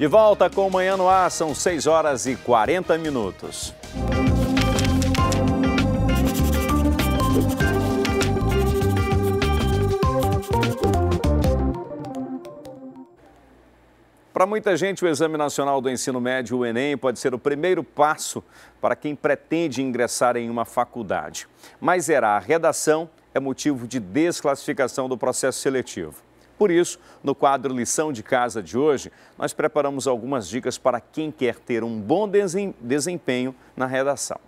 De volta com o Manhã no Ar, são 6 horas e 40 minutos. Para muita gente, o Exame Nacional do Ensino Médio, o Enem, pode ser o primeiro passo para quem pretende ingressar em uma faculdade. Mas era a redação é motivo de desclassificação do processo seletivo. Por isso, no quadro Lição de Casa de hoje, nós preparamos algumas dicas para quem quer ter um bom desempenho na redação.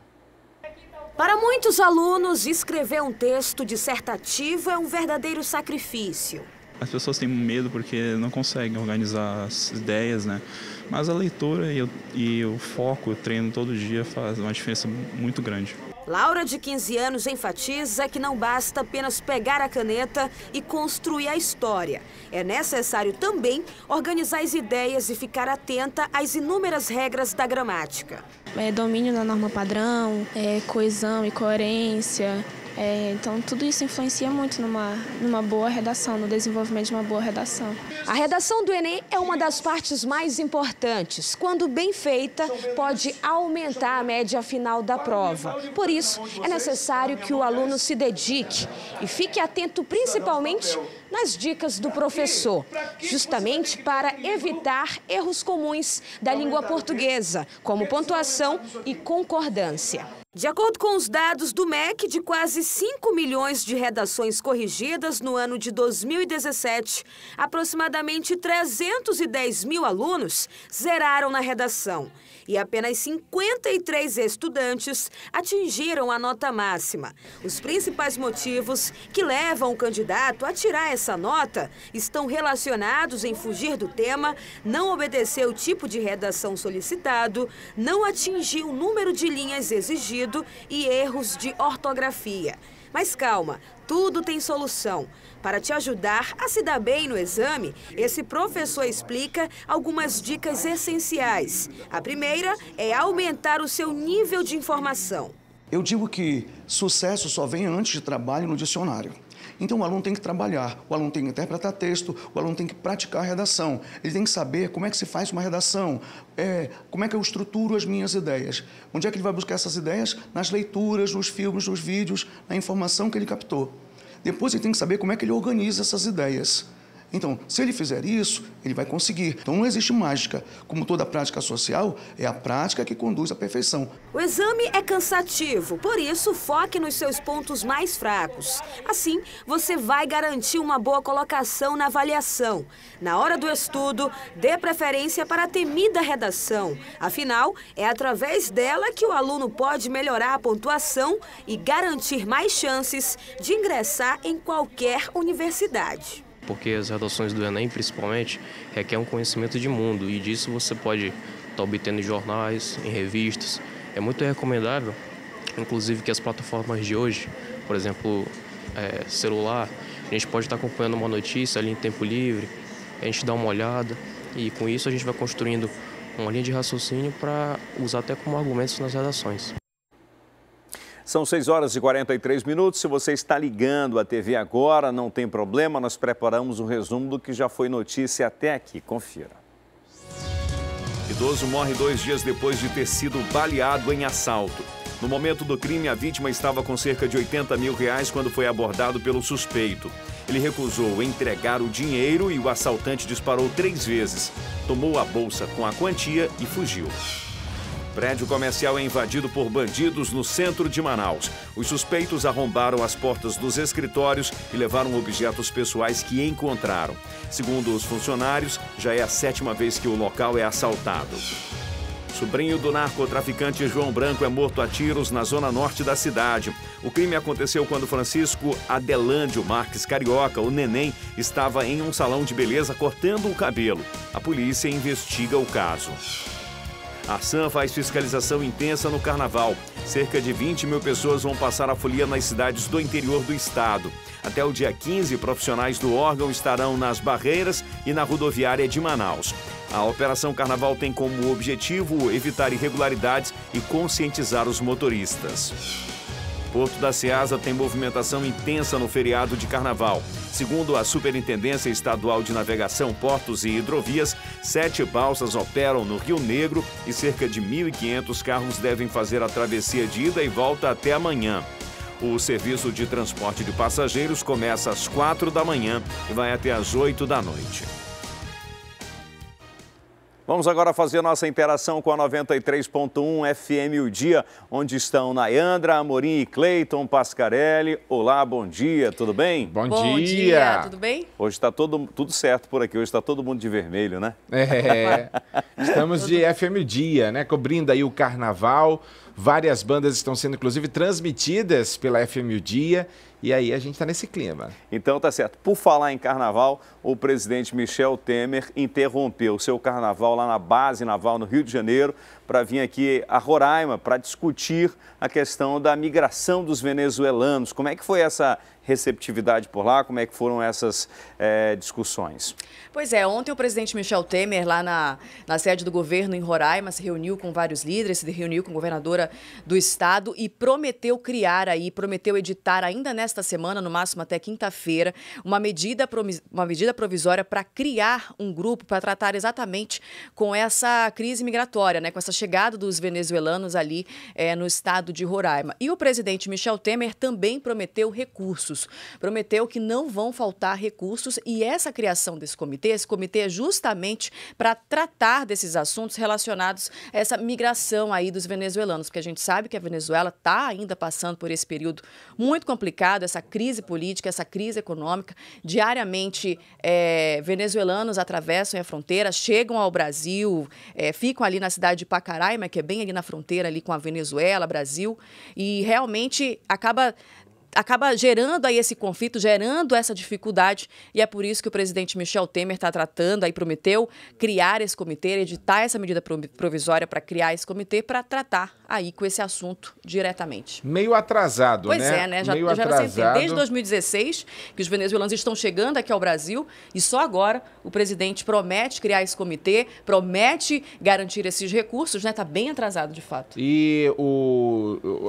Para muitos alunos, escrever um texto dissertativo é um verdadeiro sacrifício. As pessoas têm medo porque não conseguem organizar as ideias, né? Mas a leitura e, o, e o foco, o treino todo dia faz uma diferença muito grande. Laura, de 15 anos, enfatiza que não basta apenas pegar a caneta e construir a história. É necessário também organizar as ideias e ficar atenta às inúmeras regras da gramática. É domínio da norma padrão, é coesão e coerência, é, então, tudo isso influencia muito numa, numa boa redação, no desenvolvimento de uma boa redação. A redação do Enem é uma das partes mais importantes. Quando bem feita, pode aumentar a média final da prova. Por isso, é necessário que o aluno se dedique e fique atento principalmente nas dicas do professor, justamente para evitar erros comuns da língua portuguesa, como pontuação e concordância. De acordo com os dados do MEC, de quase 5 milhões de redações corrigidas no ano de 2017, aproximadamente 310 mil alunos zeraram na redação e apenas 53 estudantes atingiram a nota máxima. Os principais motivos que levam o candidato a tirar essa nota estão relacionados em fugir do tema, não obedecer o tipo de redação solicitado, não atingir o número de linhas exigidas e erros de ortografia. Mas calma, tudo tem solução. Para te ajudar a se dar bem no exame, esse professor explica algumas dicas essenciais. A primeira é aumentar o seu nível de informação. Eu digo que sucesso só vem antes de trabalho no dicionário. Então o aluno tem que trabalhar, o aluno tem que interpretar texto, o aluno tem que praticar redação, ele tem que saber como é que se faz uma redação, é, como é que eu estruturo as minhas ideias. Onde é que ele vai buscar essas ideias? Nas leituras, nos filmes, nos vídeos, na informação que ele captou. Depois ele tem que saber como é que ele organiza essas ideias. Então, se ele fizer isso, ele vai conseguir. Então, não existe mágica. Como toda prática social, é a prática que conduz à perfeição. O exame é cansativo, por isso, foque nos seus pontos mais fracos. Assim, você vai garantir uma boa colocação na avaliação. Na hora do estudo, dê preferência para a temida redação. Afinal, é através dela que o aluno pode melhorar a pontuação e garantir mais chances de ingressar em qualquer universidade porque as redações do Enem, principalmente, requerem um conhecimento de mundo e disso você pode estar tá obtendo em jornais, em revistas. É muito recomendável, inclusive, que as plataformas de hoje, por exemplo, é, celular, a gente pode estar tá acompanhando uma notícia ali em tempo livre, a gente dá uma olhada e com isso a gente vai construindo uma linha de raciocínio para usar até como argumentos nas redações. São 6 horas e 43 minutos. Se você está ligando a TV agora, não tem problema, nós preparamos um resumo do que já foi notícia até aqui. Confira. Idoso morre dois dias depois de ter sido baleado em assalto. No momento do crime, a vítima estava com cerca de 80 mil reais quando foi abordado pelo suspeito. Ele recusou entregar o dinheiro e o assaltante disparou três vezes. Tomou a bolsa com a quantia e fugiu. Prédio comercial é invadido por bandidos no centro de Manaus. Os suspeitos arrombaram as portas dos escritórios e levaram objetos pessoais que encontraram. Segundo os funcionários, já é a sétima vez que o local é assaltado. Sobrinho do narcotraficante João Branco é morto a tiros na zona norte da cidade. O crime aconteceu quando Francisco Adelândio Marques Carioca, o neném, estava em um salão de beleza cortando o cabelo. A polícia investiga o caso. A SAM faz fiscalização intensa no carnaval. Cerca de 20 mil pessoas vão passar a folia nas cidades do interior do estado. Até o dia 15, profissionais do órgão estarão nas barreiras e na rodoviária de Manaus. A Operação Carnaval tem como objetivo evitar irregularidades e conscientizar os motoristas. Porto da Seasa tem movimentação intensa no feriado de carnaval. Segundo a Superintendência Estadual de Navegação, Portos e Hidrovias, sete balsas operam no Rio Negro e cerca de 1.500 carros devem fazer a travessia de ida e volta até amanhã. O serviço de transporte de passageiros começa às 4 da manhã e vai até às 8 da noite. Vamos agora fazer nossa interação com a 93.1 FM O Dia, onde estão Nayandra, Amorim e Cleiton Pascarelli. Olá, bom dia, tudo bem? Bom, bom dia. dia. tudo bem? Hoje está tudo certo por aqui, hoje está todo mundo de vermelho, né? É, estamos de FM O Dia, né? Cobrindo aí o carnaval, Várias bandas estão sendo, inclusive, transmitidas pela FM o Dia. E aí a gente está nesse clima. Então tá certo. Por falar em carnaval, o presidente Michel Temer interrompeu seu carnaval lá na base naval no Rio de Janeiro para vir aqui a Roraima para discutir a questão da migração dos venezuelanos. Como é que foi essa receptividade por lá? Como é que foram essas é, discussões? Pois é, ontem o presidente Michel Temer, lá na, na sede do governo em Roraima, se reuniu com vários líderes, se reuniu com a governadora do estado e prometeu criar aí, prometeu editar ainda nesta semana, no máximo até quinta-feira, uma medida, uma medida provisória para criar um grupo para tratar exatamente com essa crise migratória, né, com essa chegada dos venezuelanos ali é, no estado de Roraima. E o presidente Michel Temer também prometeu recursos. Prometeu que não vão faltar recursos e essa criação desse comitê, esse comitê é justamente para tratar desses assuntos relacionados a essa migração aí dos venezuelanos, porque a gente sabe que a Venezuela está ainda passando por esse período muito complicado, essa crise política, essa crise econômica. Diariamente, é, venezuelanos atravessam a fronteira, chegam ao Brasil, é, ficam ali na cidade de Pacajus, Pacaraima, que é bem ali na fronteira ali com a Venezuela, Brasil, e realmente acaba acaba gerando aí esse conflito, gerando essa dificuldade, e é por isso que o presidente Michel Temer está tratando, aí prometeu criar esse comitê, editar essa medida provisória para criar esse comitê para tratar aí com esse assunto diretamente. Meio atrasado, pois né? Pois é, né? Já, Meio já atrasado. desde 2016 que os venezuelanos estão chegando aqui ao Brasil e só agora o presidente promete criar esse comitê, promete garantir esses recursos, né? Tá bem atrasado de fato. E o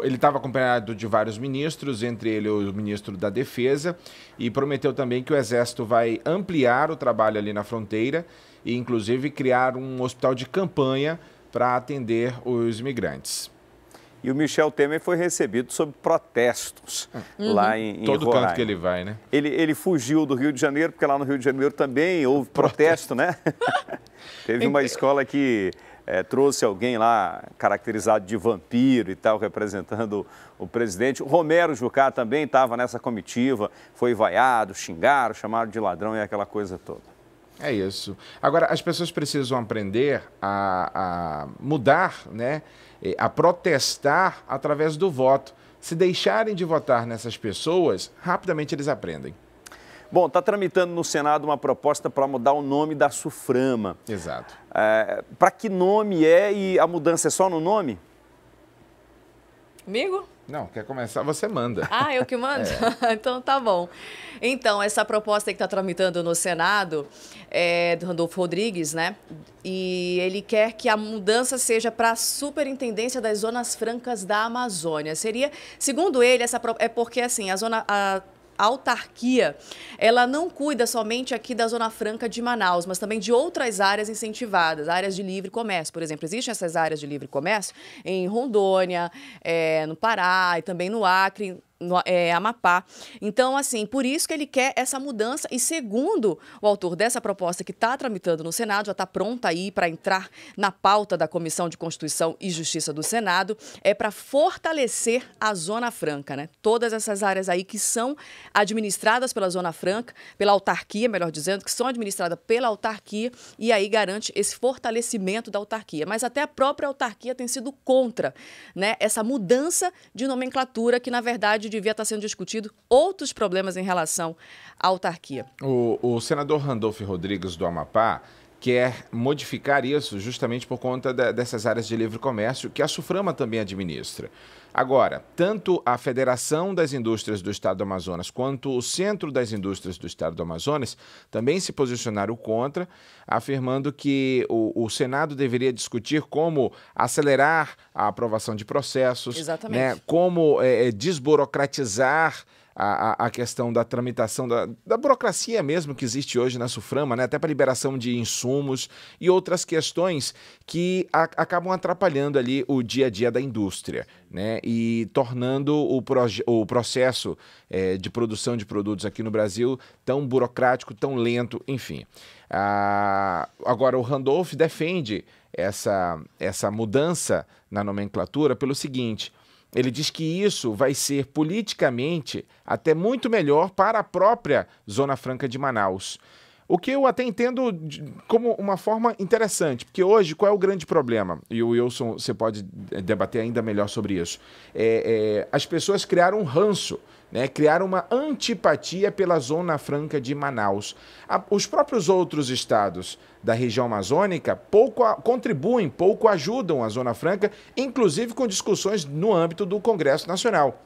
ele estava acompanhado de vários ministros, entre ele o ministro da Defesa, e prometeu também que o Exército vai ampliar o trabalho ali na fronteira e, inclusive, criar um hospital de campanha para atender os migrantes. E o Michel Temer foi recebido sob protestos uhum. lá em, em Todo Roraima. canto que ele vai, né? Ele, ele fugiu do Rio de Janeiro, porque lá no Rio de Janeiro também houve protesto, né? Teve uma escola que é, trouxe alguém lá caracterizado de vampiro e tal, representando o presidente. O Romero Jucá também estava nessa comitiva, foi vaiado, xingado, chamado de ladrão e aquela coisa toda. É isso. Agora, as pessoas precisam aprender a, a mudar, né? a protestar através do voto. Se deixarem de votar nessas pessoas, rapidamente eles aprendem. Bom, está tramitando no Senado uma proposta para mudar o nome da SUFRAMA. Exato. É, para que nome é e a mudança é só no nome? Comigo? Não, quer começar, você manda. Ah, eu que mando? É. então tá bom. Então, essa proposta que está tramitando no Senado é do Randolfo Rodrigues, né? E ele quer que a mudança seja para a Superintendência das Zonas Francas da Amazônia. Seria, segundo ele, essa é porque assim, a zona. A autarquia, ela não cuida somente aqui da Zona Franca de Manaus, mas também de outras áreas incentivadas, áreas de livre comércio, por exemplo. Existem essas áreas de livre comércio em Rondônia, é, no Pará e também no Acre, no é, Amapá. Então, assim, por isso que ele quer essa mudança. E segundo o autor dessa proposta que está tramitando no Senado, já está pronta aí para entrar na pauta da Comissão de Constituição e Justiça do Senado, é para fortalecer a Zona Franca, né? Todas essas áreas aí que são administradas pela Zona Franca, pela autarquia, melhor dizendo, que são administradas pela autarquia e aí garante esse fortalecimento da autarquia. Mas até a própria autarquia tem sido contra, né? Essa mudança de nomenclatura que, na verdade, devia estar sendo discutido outros problemas em relação à autarquia. O, o senador Randolph Rodrigues do Amapá quer modificar isso justamente por conta da, dessas áreas de livre comércio que a Suframa também administra. Agora, tanto a Federação das Indústrias do Estado do Amazonas quanto o Centro das Indústrias do Estado do Amazonas também se posicionaram contra, afirmando que o, o Senado deveria discutir como acelerar a aprovação de processos, né, como é, é desburocratizar a, a, questão da tramitação, da, da, burocracia mesmo que existe hoje na SUFRAMA, né? até para liberação de insumos e outras questões que a, acabam atrapalhando ali o dia a dia da indústria né? e tornando o, o processo é, de produção de produtos aqui no Brasil tão burocrático, tão lento, enfim. Ah, agora, o Randolph defende essa, essa mudança na nomenclatura pelo seguinte ele diz que isso vai ser politicamente até muito melhor para a própria Zona Franca de Manaus. O que eu até entendo como uma forma interessante, porque hoje qual é o grande problema? E o Wilson, você pode debater ainda melhor sobre isso. É, é, as pessoas criaram um ranço né, uma antipatia pela Zona Franca de Manaus. os próprios outros estados da região amazônica pouco a, contribuem, pouco ajudam a Zona Franca, inclusive com discussões no âmbito do Congresso Nacional.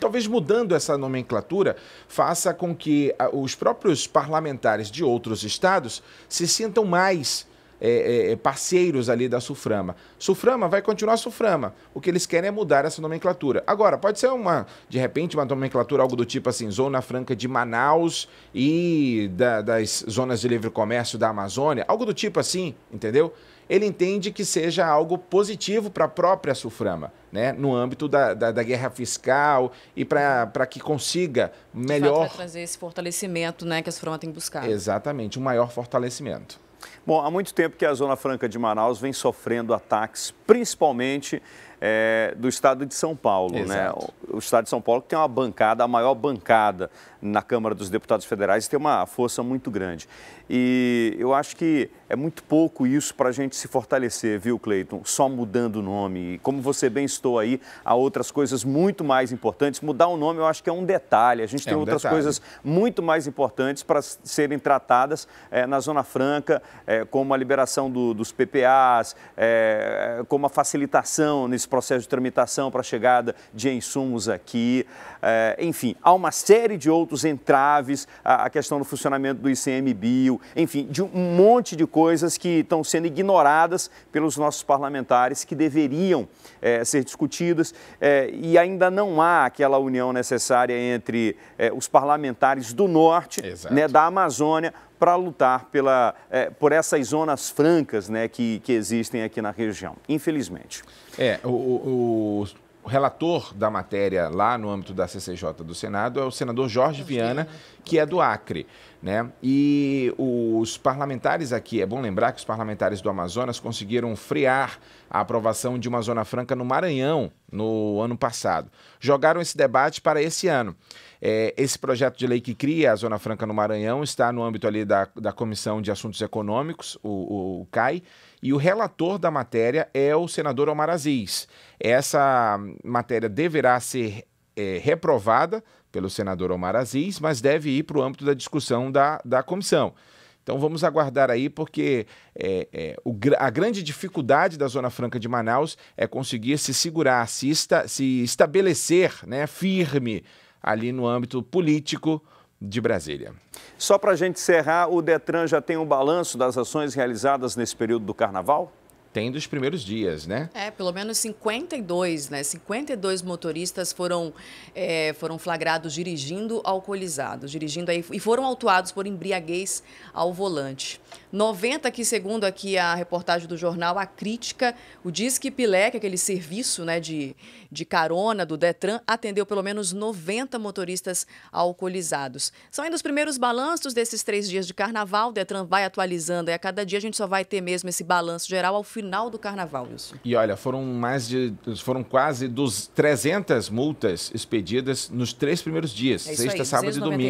Talvez mudando essa nomenclatura faça com que os próprios parlamentares de outros estados se sintam mais é, é, é, parceiros ali da Suframa. Suframa vai continuar Suframa. O que eles querem é mudar essa nomenclatura. Agora, pode ser uma, de repente, uma nomenclatura, algo do tipo assim, Zona Franca de Manaus e da, das zonas de livre comércio da Amazônia, algo do tipo assim, entendeu? ele entende que seja algo positivo para a própria Suframa, né? no âmbito da, da, da guerra fiscal e para que consiga melhor. Vai trazer esse fortalecimento né, que a Suframa tem que buscar. Exatamente, um maior fortalecimento. Bom, há muito tempo que a Zona Franca de Manaus vem sofrendo ataques, principalmente é, do estado de São Paulo. Né? O, o estado de São Paulo que tem uma bancada, a maior bancada na Câmara dos Deputados Federais, tem uma força muito grande. E eu acho que é muito pouco isso para a gente se fortalecer, viu, Cleiton? Só mudando o nome. E como você bem estou aí, há outras coisas muito mais importantes. Mudar o nome eu acho que é um detalhe. A gente é tem um outras detalhe. coisas muito mais importantes para serem tratadas é, na Zona Franca, é, como a liberação do, dos PPAs, é, como a facilitação nesse processo de tramitação para a chegada de insumos aqui. É, enfim, há uma série de outros entraves à, questão do funcionamento do ICMBio, enfim, de um monte de coisas que estão sendo ignoradas pelos nossos parlamentares que deveriam é, ser discutidas é, e ainda não há aquela união necessária entre é, os parlamentares do norte, né, da Amazônia, para lutar pela, é, por essas zonas francas né, que, que existem aqui na região, infelizmente. É, o, o, relator da matéria lá no âmbito da CCJ do Senado é o senador Jorge Viana, que é do Acre. Né? E os parlamentares aqui, é bom lembrar que os parlamentares do Amazonas conseguiram frear a aprovação de uma Zona Franca no Maranhão no ano passado. Jogaram esse debate para esse ano. É, esse projeto de lei que cria a Zona Franca no Maranhão está no âmbito ali da, da Comissão de Assuntos Econômicos, o, o, o CAI, e o relator da matéria é o senador Omar Aziz. Essa matéria deverá ser é, reprovada pelo senador Omar Aziz, mas deve ir para o âmbito da discussão da, da comissão. Então vamos aguardar aí, porque é, é, o, a grande dificuldade da Zona Franca de Manaus é conseguir se segurar, se, esta, se estabelecer né, firme ali no âmbito político de Brasília. Só para a gente encerrar, o Detran já tem um balanço das ações realizadas nesse período do Carnaval? Tem dos primeiros dias, né? É, pelo menos 52, né? 52 motoristas foram, é, foram flagrados dirigindo alcoolizados, dirigindo aí, e foram autuados por embriaguez ao volante. 90 que, segundo aqui a reportagem do jornal, a crítica, o Disque Pilé, que é aquele serviço né, de, de carona do Detran, atendeu pelo menos 90 motoristas alcoolizados. São ainda os primeiros balanços desses três dias de carnaval. O Detran vai atualizando e a cada dia a gente só vai ter mesmo esse balanço geral ao final do carnaval, Wilson. E olha, foram mais de. foram quase dos 300 multas expedidas nos três primeiros dias, é sexta, aí, sábado e domingo.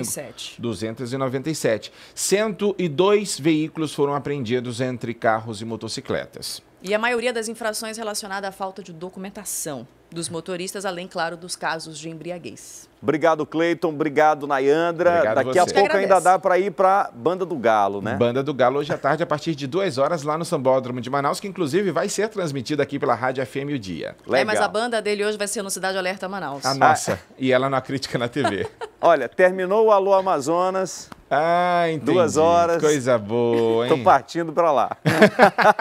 297. 102 veículos veículos foram apreendidos entre carros e motocicletas. E a maioria das infrações relacionada à falta de documentação dos motoristas, além, claro, dos casos de embriaguez. Obrigado, Cleiton. Obrigado, Nayandra. Obrigado Daqui a, a pouco ainda dá para ir para Banda do Galo, né? Banda do Galo hoje à tarde, a partir de duas horas, lá no Sambódromo de Manaus, que inclusive vai ser transmitida aqui pela Rádio FM o dia. Legal. É, mas a banda dele hoje vai ser no Cidade Alerta Manaus. A nossa. E ela na crítica na TV. Olha, terminou o Alô Amazonas. Ah, entendi. Duas horas. Coisa boa, hein? Tô partindo para lá.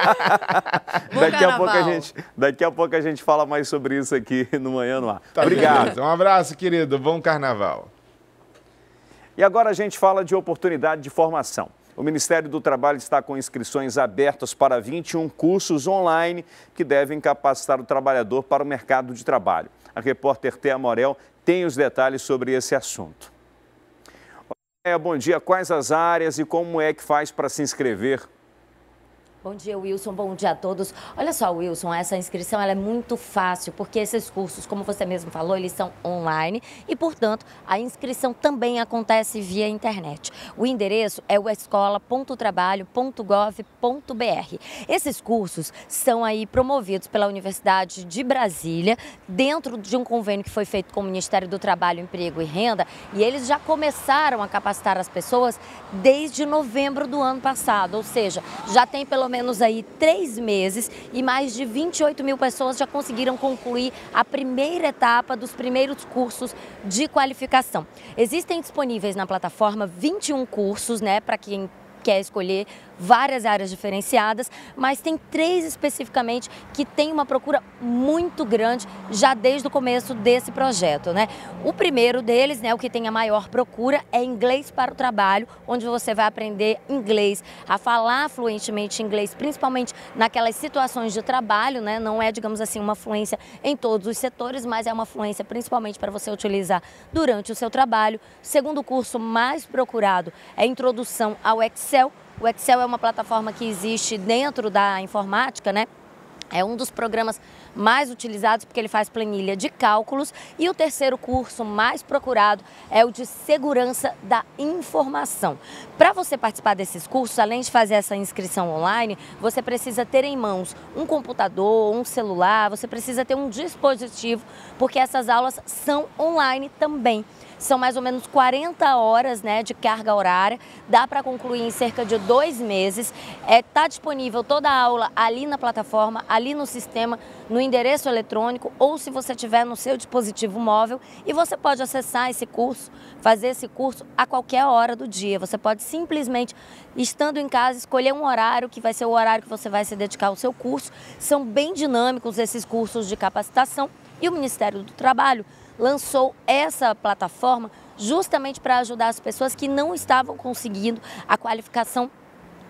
daqui, a pouco a gente, daqui a pouco a gente fala mais sobre isso aqui no Manhã no Ar. Tá Obrigado. Beleza. Um abraço, querido. Bom carnaval. E agora a gente fala de oportunidade de formação. O Ministério do Trabalho está com inscrições abertas para 21 cursos online que devem capacitar o trabalhador para o mercado de trabalho. A repórter Thea Morel tem os detalhes sobre esse assunto. É, bom dia. Quais as áreas e como é que faz para se inscrever? Bom dia, Wilson. Bom dia a todos. Olha só, Wilson, essa inscrição é muito fácil, porque esses cursos, como você mesmo falou, eles são online e, portanto, a inscrição também acontece via internet. O endereço é o escola.trabalho.gov.br. Esses cursos são aí promovidos pela Universidade de Brasília, dentro de um convênio que foi feito com o Ministério do Trabalho, Emprego e Renda, e eles já começaram a capacitar as pessoas desde novembro do ano passado, ou seja, já tem pelo menos aí três meses e mais de 28 mil pessoas já conseguiram concluir a primeira etapa dos primeiros cursos de qualificação. Existem disponíveis na plataforma 21 cursos, né, para quem quer escolher várias áreas diferenciadas, mas tem três especificamente que tem uma procura muito grande já desde o começo desse projeto, né? O primeiro deles, né, o que tem a maior procura é inglês para o trabalho, onde você vai aprender inglês, a falar fluentemente inglês, principalmente naquelas situações de trabalho, né? Não é, digamos assim, uma fluência em todos os setores, mas é uma fluência principalmente para você utilizar durante o seu trabalho. O segundo curso mais procurado é introdução ao Excel Excel. O Excel é uma plataforma que existe dentro da informática, né? É um dos programas mais utilizados porque ele faz planilha de cálculos. E o terceiro curso mais procurado é o de segurança da informação. Para você participar desses cursos, além de fazer essa inscrição online, você precisa ter em mãos um computador, um celular, você precisa ter um dispositivo, porque essas aulas são online também. São mais ou menos 40 horas né, de carga horária, dá para concluir em cerca de dois meses. Está é, tá disponível toda a aula ali na plataforma, ali no sistema, no endereço eletrônico ou se você tiver no seu dispositivo móvel e você pode acessar esse curso, fazer esse curso a qualquer hora do dia. Você pode simplesmente, estando em casa, escolher um horário que vai ser o horário que você vai se dedicar ao seu curso. São bem dinâmicos esses cursos de capacitação e o Ministério do Trabalho lançou essa plataforma justamente para ajudar as pessoas que não estavam conseguindo a qualificação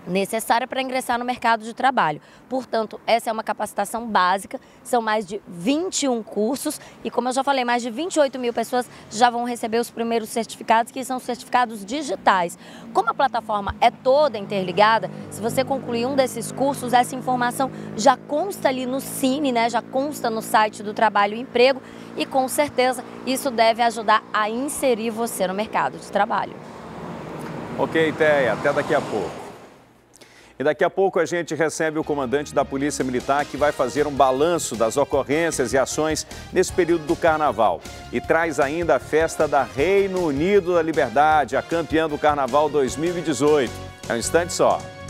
necessária para ingressar no mercado de trabalho. Portanto, essa é uma capacitação básica, são mais de 21 cursos e, como eu já falei, mais de 28 mil pessoas já vão receber os primeiros certificados, que são certificados digitais. Como a plataforma é toda interligada, se você concluir um desses cursos, essa informação já consta ali no Cine, né? já consta no site do Trabalho e Emprego e, com certeza, isso deve ajudar a inserir você no mercado de trabalho. Ok, Teia, até daqui a pouco. E daqui a pouco a gente recebe o comandante da Polícia Militar que vai fazer um balanço das ocorrências e ações nesse período do carnaval. E traz ainda a festa da Reino Unido da Liberdade, a campeã do carnaval 2018. É um instante só.